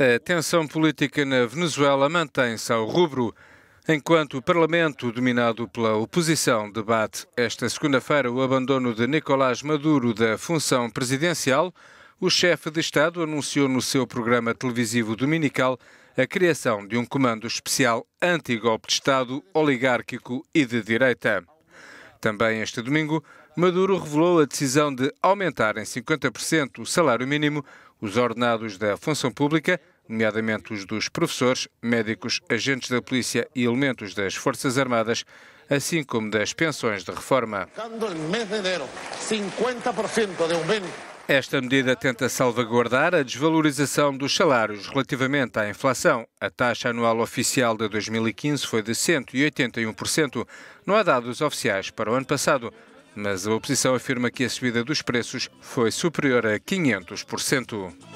A tensão política na Venezuela mantém-se ao rubro, enquanto o Parlamento, dominado pela oposição, debate esta segunda-feira o abandono de Nicolás Maduro da função presidencial. O chefe de Estado anunciou no seu programa televisivo dominical a criação de um comando especial anti-golpe de Estado, oligárquico e de direita. Também este domingo, Maduro revelou a decisão de aumentar em 50% o salário mínimo, os ordenados da função pública, nomeadamente os dos professores, médicos, agentes da polícia e elementos das Forças Armadas, assim como das pensões de reforma. Esta medida tenta salvaguardar a desvalorização dos salários relativamente à inflação. A taxa anual oficial de 2015 foi de 181%. Não há dados oficiais para o ano passado, mas a oposição afirma que a subida dos preços foi superior a 500%.